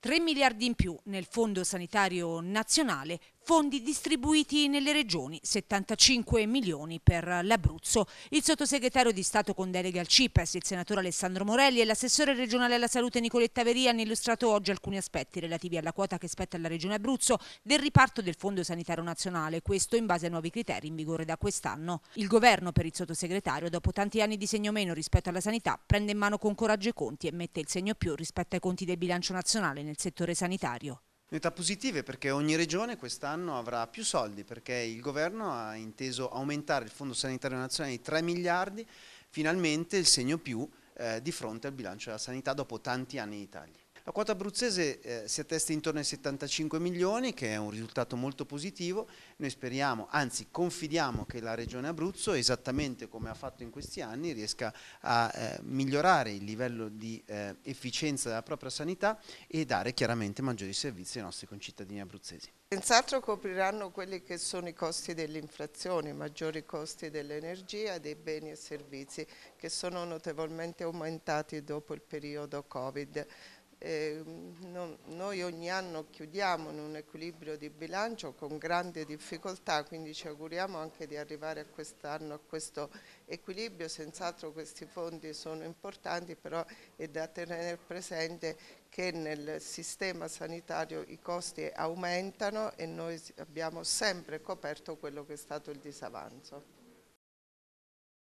3 miliardi in più nel Fondo Sanitario Nazionale fondi distribuiti nelle regioni, 75 milioni per l'Abruzzo. Il sottosegretario di Stato con delega al CIPES, il senatore Alessandro Morelli e l'assessore regionale alla salute Nicoletta Veria hanno illustrato oggi alcuni aspetti relativi alla quota che spetta alla regione Abruzzo del riparto del Fondo Sanitario Nazionale, questo in base ai nuovi criteri in vigore da quest'anno. Il governo, per il sottosegretario, dopo tanti anni di segno meno rispetto alla sanità, prende in mano con coraggio i conti e mette il segno più rispetto ai conti del bilancio nazionale nel settore sanitario. Novità positive perché ogni regione quest'anno avrà più soldi perché il governo ha inteso aumentare il Fondo Sanitario Nazionale di 3 miliardi, finalmente il segno più eh, di fronte al bilancio della sanità dopo tanti anni in Italia. La quota abruzzese eh, si attesta intorno ai 75 milioni, che è un risultato molto positivo. Noi speriamo, anzi confidiamo che la Regione Abruzzo, esattamente come ha fatto in questi anni, riesca a eh, migliorare il livello di eh, efficienza della propria sanità e dare chiaramente maggiori servizi ai nostri concittadini abruzzesi. Senz'altro copriranno quelli che sono i costi dell'inflazione, i maggiori costi dell'energia, dei beni e servizi che sono notevolmente aumentati dopo il periodo Covid. Eh, no, noi ogni anno chiudiamo in un equilibrio di bilancio con grande difficoltà, quindi ci auguriamo anche di arrivare quest'anno a questo equilibrio, senz'altro questi fondi sono importanti, però è da tenere presente che nel sistema sanitario i costi aumentano e noi abbiamo sempre coperto quello che è stato il disavanzo.